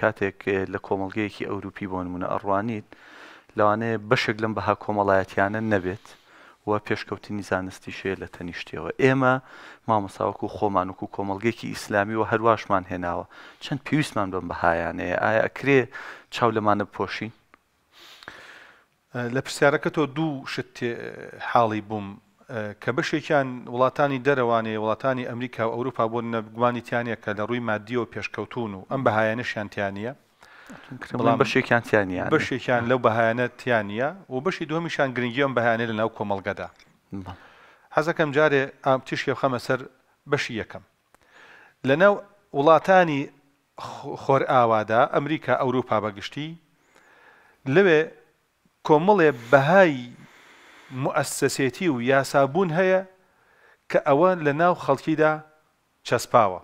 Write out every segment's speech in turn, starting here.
کاتێک لە کۆمەلگەیەکی ئەوروپی بۆ نمونە ئەڕوانیت لەوانەیە بەشێک لەم بەها کۆمەڵایەتیانە نەبێت و پێشکەوتنی زانستی شێ لە تەنیشتەوە ئێمە مامەساوەک و خۆمانوک و کۆمەلگێکی ئیسلامی و هەرواشمان هێناوە چەند پێویستمان بم بەهایانەیە ئایا ئەکرێ چاو لەمانە پۆشین لە پرسیارەکە تۆ دوو شت حاڵی بووم کە بەشێکیان وڵاتانی دەرەوانەیە وڵاتانی ئەمریکا و ئەوروپا بۆ نەگومانیتیانە کە لە ڕووی مادیەوە پێشکەوتون و ئەم بەهایەنەشیانتیانە بەڵام بەشێکیانتیانیان بەشێکیان لەو بەهایەنەتیانە و بەشی دومیشان گرنگیان بەهانێ لە ناو کۆمەڵگەدا حەزەکەم جارێ ئامتیشی خەمە سەر بەشی یەکەم لە ناو وڵاتانی خۆر ئاوادا ئەمریکا ئەوروپا بەگشتی لەوێ کۆمەڵێ بەهای مؤسسێتی و یاسابوون هەیە کە ئەوە لە ناو خەڵکیدا چەسپاوە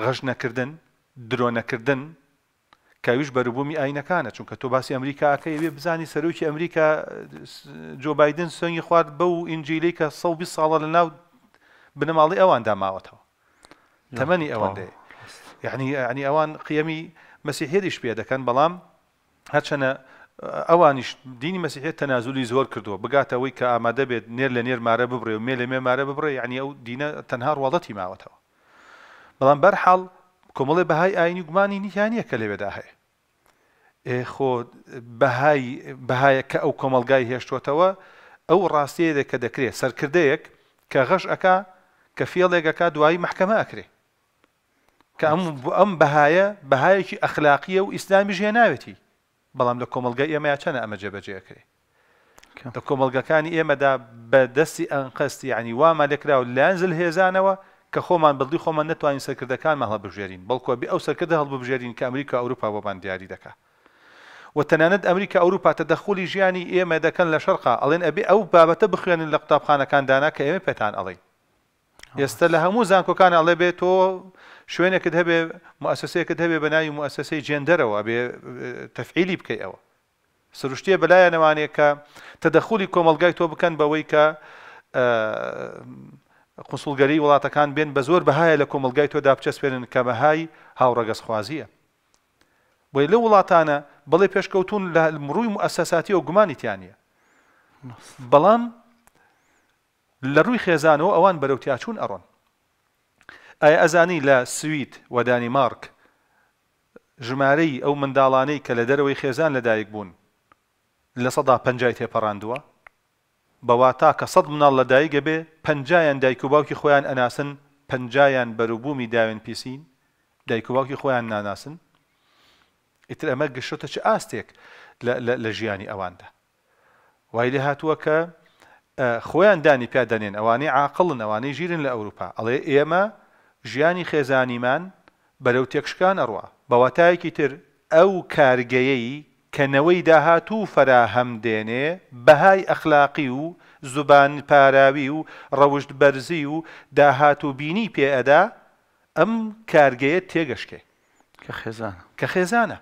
غەژ نەکردن درۆ نەکردن کەویش بەرەبوومی ئاینەکانە چونکە تۆ باسی ئەمریکاکەی بێ بزانی سەرۆکی ئەمریکا جۆ بادن سنگی خوارد بە و ئینجیلی کە سەڵبی ساڵە لە ناو بنەماڵی ئەواندا ماوەتەوە تەمەنی ئەوەندەیە یعنی ینی ئەوان قیەمی مەسی هێریش پێ دەکەن بەڵام هەچەنە ئەوانیش دینی مەسیحێت تەنازولی زۆر کردووە بگاتەوەی کە ئامادە بێت نێر لە نێر مارە ببڕێ و مێ لە مێ مارە ببڕێ ینی ئەو دینە تەنها ڕواڵەتی ماوەتەوە بەڵام بەرحاڵ کۆمەڵێ بەهای ئاینی گومانی نیتیانە کە لەوێدا هەیە خۆ بەهایە کە ئەو کۆمەلگای هێشتوتەوە ئەو ڕاستەیە کە دەکرێت سەرکردەیەک کە غەش ئەک کە فێڵێکەکە دوایی محکەمە ئەکرێ کە ئەم بەهایە بەهایەکی ئەخلاقیە و ئیسلامی ژێ ناوێتی بەڵام لە کۆمەلگای ئێمە چەنە ئەمە جێبەجێەکەی لە کۆمەلگەکانی ئێمەدا بە دەستی ئەنقەستی عنی وامە لەکراوە لەنزل هێزانەوە کە خۆمان بڵدی خۆمان نتوانین سەرکردەکانمان هەڵبژێرین بەڵکوە بێ ئەو سەرکردە هەڵبژێرین کە ئەمریکا ئەوروپا بۆمان دیاری دەکات و تەنانەت ئەمریکا ئەوروپا تەدەخولی ژیانی ئێمە دەکەن لە شەرقا ئەڵێن ئەبێ ئەو بابەتە بخوێنن لە قوتابخانەکاندانا کە ئێمە پێتان ئەڵێن ئێستا لە هەموو زانکۆکان ئەڵێ بێت تۆ شوێنێکت هەبێ موسسەیەکت هەبێ بە ناوی موسسەی جێندەرەوە بێ تەفعیلی بکەی ئەوە سروشتیە بەلایە نەوانێت کە تەدەخولی کۆمەلگای تۆ بکەن بەوەی کە قوسڵگەری وڵاتەکان بێن بە زۆر بەهایە لە کۆمەلگای تۆ دابچەسپێنن کە بەهای هاوڕەگەز خوازیە بۆی لە وڵاتانە بەڵێ پێشکەوتون لە مڕووی موسساتیەوە گومانیتیانە بەڵام لە ڕووی خێزانەوە ئەوان بەرەوتیاچوون ئەڕۆن ئایا ئەزانی لە سوید و دانیمارک ژمارەی ئەو منداڵانەی کە لە دەرەوەی خێزان لەدایک بوون لە سەدا پنجای تێپەڕاندووە بەوا تا کە سەد مناڵ لەدایکە بێ پنجیان دایک و باوکی خۆیان ئەناسن پنجیان بەروبوومی داوێن پیسین دایک و باوکی خۆیان ناناسن ئیتر ئەمە گەشتە چ ئاستێک لە ژیانی ئەواندا وای لە هاتووە کە خۆیان دانی پیادەنێن ئەوانەی عاقلن ئەوانەی ژیرن لە ئەوروپا ئەڵێ ئێمە ژیانی خێزانیمان بەرەو تێکشکان ئەڕوا بەواتایەکی تر ئەو کارگەیەی کەنەوەی داهاتوو فەراهەم دێنێ بەهای ئەخلاقی و زوبان پاراوی و ڕەوشت بەرزی و داهاتوو بینی پێئەدا ئەم کارگەیە تێگەشکێ کە خێزانە کە خێزانە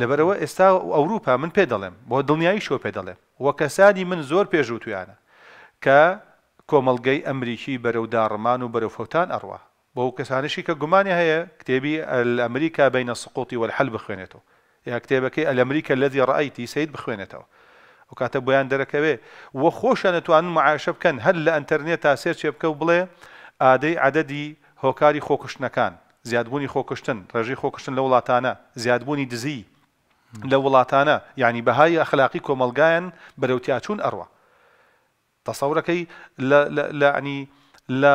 لەبەرەوە ئێستا ئەوروپا من پێ دەڵێم بۆ دڵنیایی شۆ پێ دەڵێم وە کەسانی من زۆر پێشوو تویانە کە کۆمەلگەی ئەمریکی بەرەو داڕمان و بەرەوفۆتان ئەڕوا بۆ کەسانشی کە گومانی هەیە کتێبی ئەمریکا بینە سقوتی وەحل بخوێنێتەوە یا کتێبەکەی ئەلەمریکە لەدی ڕایتی سید بخوێنێتەوە و کاتە بۆیان دەرەکەوێ وە خۆشە نەتوانن معاشە بکەن هەر لە ئەتەرنێت تا سێر چێ بکە و بڵێ ئادەی عدەدی هۆکاری خۆکشتنەکان زیادبوونی خۆکشتن ڕێژی خۆکشتن لە وڵاتانە زیادبوونی دزی لە وڵاتانە یعنی بەهای ئەخلاقی کۆمەلگایەن بەرەوتیاچوون ئەڕوە تەسەورەکەی لەعنی لە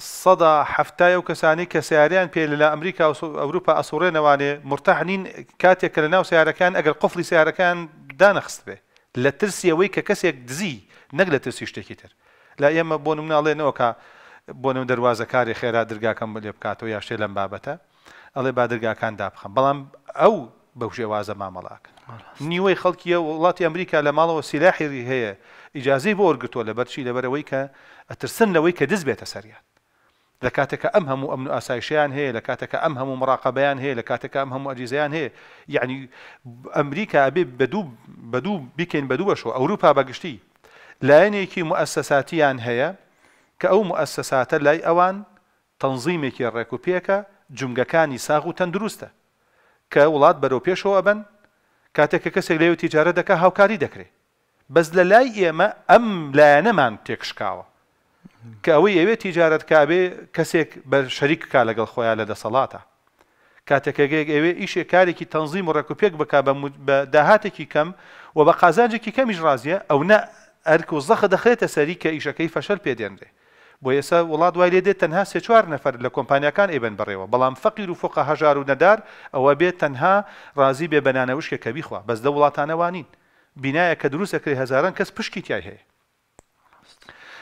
سەدا هەفتای و کەسانی کە سیاریان پێ لە ئەمریکا و ئەوروپا ئەسوڕێنەوانێ مرتەحنین کاتێک کە لە ناو سیارەکان ئەگەر قفلی سیارەکان دانەخست بێ لە ترسی ئەوەی کە کەسێک دزی نەک لە ترسی شتێکی تر لا ئێمە بۆ مناڵێنەوەکە بۆنم دەواازەکاری خێرا دەرگاکەم بێ بکاتەوە یا شێ لەم بابەتە ئەڵێ با دەرگاکان دابخم بەڵام ئەو بەو شێوازە مامەڵاکە نیوەی خەڵکیە وڵاتی ئەمریکا لە ماڵەوە سیلاحیری هەیە ئیجاازی بۆ ئۆرگتۆ لە بەرچی لەبەرەوەی کە ئەترسن لەوەی کە دز بێتە سەریان لە کاتێکە ئەم هەموو ئەمن و ئاسایشیان هەیە لە کاتەکە ئەم هەموو مراقبیان هەیە لە کاتەکە ئەم هەموو ئەجیزیان هەیە یعنی ئەمریکا بێ بە دوو بکەین بە دووەشەوە ئەوروپا بەگشتی لایەنێکی مؤسساتیان هەیە کە ئەو مؤسساتە لای ئەوان تەنظیمێکی ڕێکوپێکە جونگەکانی ساغ و تەندروستە کە وڵات بەرەو پێشەوە بن کاتێککە کەسێک لەو تیجارە دەکە هاوکاری دەکرێت بەس لە لای ئێمە ئەم لایەنەمان تێکشکاوە کە ئەوەی ئەوێ تیجارەت کابێ کەسێک بە شەریک کا لەگەڵ خۆیان لە دەسەڵاتە کاتێکەگەیەک ئەوێ ئیشێ کارێکی تەنزیم و ڕێکوپێک بک بە داهاتێکی کەم و بە قازانجێکی کەمیش ڕازیە ئەو نە ئەرک و زەخە دەخێتە سەری کە ئیشەکەی فەشەر پێدێنرێ بۆ ئێسا وڵات دوای لێ دێت تەنها سێ چوار نەفر لە کۆمپانیەکان ئێبن بڕێەوە بەڵام فەقیر و فۆقە هەژار و نەدار ئەوە بێت تەنها ڕازی بێ بەنانەوشکە کە بیخوا بەس دە وڵاتانەوانین بینایە کە دروستەکری هزاران کەس پشکی تای هەیە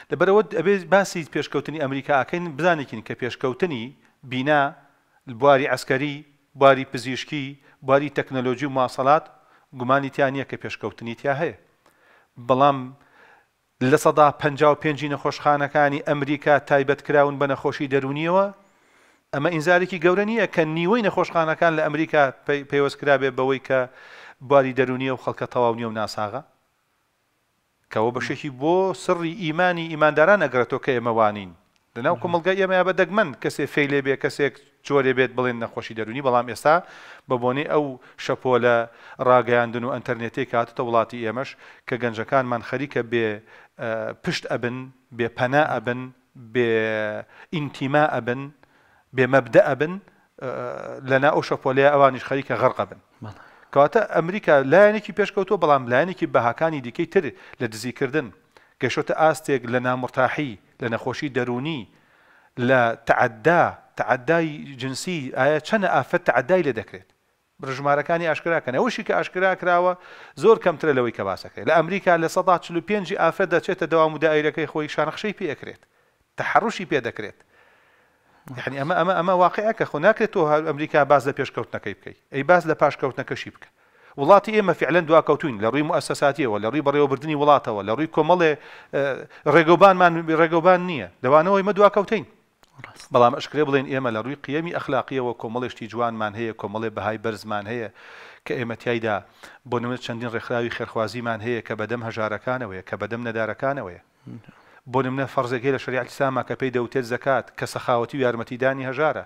لەبەرەوە ئەبێ باسی پێشکەوتنی ئەمریکاکەین بزانێکین کە پێشکەوتنی بینا بواری ئەسکەری بواری پزیشکی بواری تەکنەلۆژی و ماسەڵات گومانیتیان نیە کە پێشکەوتنی تیا هەیە بەڵام لە سەدا پ پێنجی نەخۆشخانەکانی ئەمریکا تایبەتکراون بە نەخۆشی دەرونیەوە ئەمە ئینزارێکی گەورە نییە کە نیوەی نەخۆشخانەکان لە ئەمریکا پێوەستکرا بێ بەوەی کە باری دەرونیە و خەڵکە تەواو نیە و ناساغا کەەوە بەشێکی بۆ سڕی ئیمانی ئیمانداران ئەگرێتەوە کە ئێمەوانین لەناو کۆمەلگە ئێمە بە دەگمەن کەسێ فەیلێ بێ کەسێک جۆرێ بێت بڵێن نەخۆشی دەرونی بەڵام ئێستا بە بۆنی ئەو شەپۆ لە ڕاگەیاندن و ئەتەرنێتی کاتتە وڵاتی ئێمەش کە گەنجەکانمان خەریکە بێ پشت ئەبن بێپەنا ئەبن بێ ئینتیما ئەبن بێمەبدە ئەبن لە ناو شەپۆلەیە ئەوانیش خەریکە غەرقە بن کەواتە ئەمریکا لایەنێکی پێشکەوتۆ بەڵام لایەنێکی بەهاکانی دیکەی تر لە دزیکردن گەشتە ئاستێک لە نامڕتاحی لە نەخۆشی دەرونی لە تعەدا تعەدای جنسی ئایا چەنە ئافەت تعەدای لێ دەکرێت بژمارەکانی ئاشکراکەن ئەوشی کە ئاشکرا کراوە زۆر کەمترە لەوەی کە باسەکەی لە ئەمریکا لە 1945 ئافرەت دەچێتە داوام داعیرەکەی خۆی شانخشەی پێ ئەکرێت تەحڕوشی پێ دەکرێت یعنی ئەمە ئەمە ئەمە واقعەکە خۆ ناکرێت تۆ ئەمریکا باز لە پێشکەوتنەکەی بکەیت ئەی باز لە پاشکەوتنەکەشی بکە وڵاتی ئێمە فعلەن دواکەوتوین لە ڕووی مؤسساتیەوە لە ڕووی بەڕێوەبردننی وڵاتەوە لە ڕووی کۆمەڵێ ڕێگەوبانمان ڕێگەوبان نییە لەوانەوەی مە دواکەوتین بەڵام ئەشکرێ بڵێن ئێمە لە ڕووی قیەمی ئەخلاقیەوە کۆمەڵێشتی جوانمان هەیە کۆمەڵێ بەهای بەرزمان هەیە کە ئێمەتیایدا بۆ نمێت چەندین ڕێکخراوی خێرخوازیمان هەیە کە بەدەم هەژارەکانەوەە کە بەدەم نەدارەکانەوەە بۆ نمونە فەرزەکەی لە شریعتی ساما کە پێی دەوتێت زەکات کە سەخاوەتی و یارمەتیدانی هەژارە.